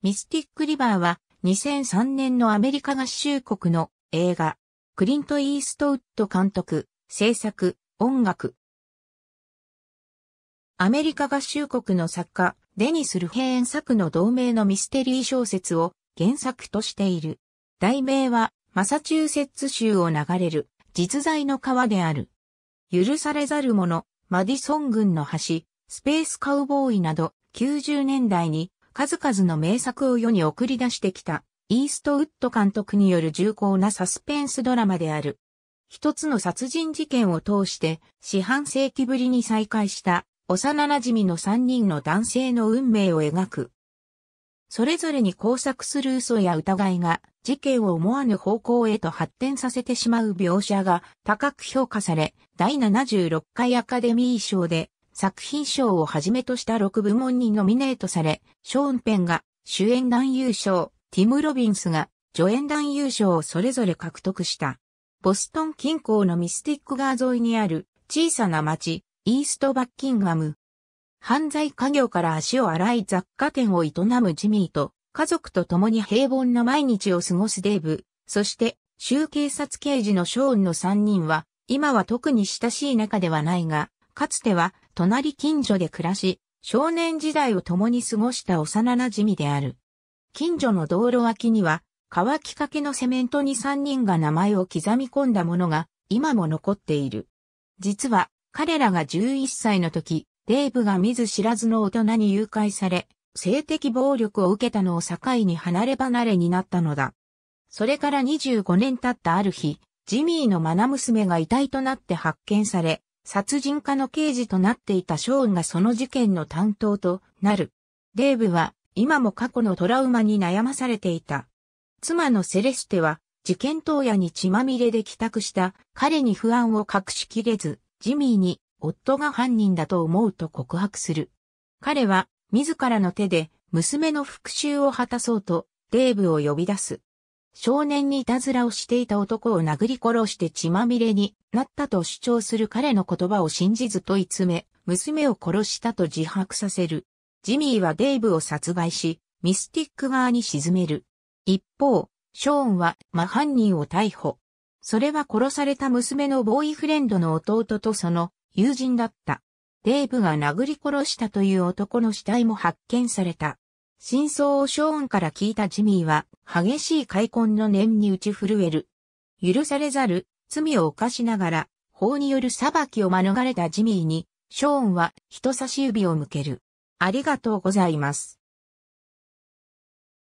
ミスティック・リバーは2003年のアメリカ合衆国の映画、クリント・イーストウッド監督、制作、音楽。アメリカ合衆国の作家、デニス・ルヘーン作の同名のミステリー小説を原作としている。題名は、マサチューセッツ州を流れる、実在の川である。許されざる者、マディソン軍の橋、スペースカウボーイなど、90年代に数々の名作を世に送り出してきた、イーストウッド監督による重厚なサスペンスドラマである。一つの殺人事件を通して、四半世紀ぶりに再会した、幼馴染の三人の男性の運命を描く。それぞれに工作する嘘や疑いが、事件を思わぬ方向へと発展させてしまう描写が高く評価され、第76回アカデミー賞で作品賞をはじめとした6部門にノミネートされ、ショーンペンが主演男優賞、ティム・ロビンスが助演男優賞をそれぞれ獲得した。ボストン近郊のミスティック川沿いにある小さな町、イーストバッキンガム。犯罪家業から足を洗い雑貨店を営むジミーと、家族と共に平凡な毎日を過ごすデーブ、そして、州警察刑事のショーンの3人は、今は特に親しい仲ではないが、かつては隣近所で暮らし、少年時代を共に過ごした幼馴染である。近所の道路脇には、乾きかけのセメントに3人が名前を刻み込んだものが今も残っている。実は彼らが11歳の時、デイブが見ず知らずの大人に誘拐され、性的暴力を受けたのを境に離れ離れになったのだ。それから25年経ったある日、ジミーの愛娘が遺体となって発見され、殺人家の刑事となっていたショーンがその事件の担当となる。デーブは今も過去のトラウマに悩まされていた。妻のセレステは事件当夜に血まみれで帰宅した彼に不安を隠しきれず、ジミーに夫が犯人だと思うと告白する。彼は自らの手で娘の復讐を果たそうとデーブを呼び出す。少年にいたずらをしていた男を殴り殺して血まみれになったと主張する彼の言葉を信じず問い詰め、娘を殺したと自白させる。ジミーはデイブを殺害し、ミスティック側に沈める。一方、ショーンは真犯人を逮捕。それは殺された娘のボーイフレンドの弟とその友人だった。デイブが殴り殺したという男の死体も発見された。真相をショーンから聞いたジミーは、激しい開墾の念に打ち震える。許されざる、罪を犯しながら、法による裁きを免れたジミーに、ショーンは人差し指を向ける。ありがとうございます。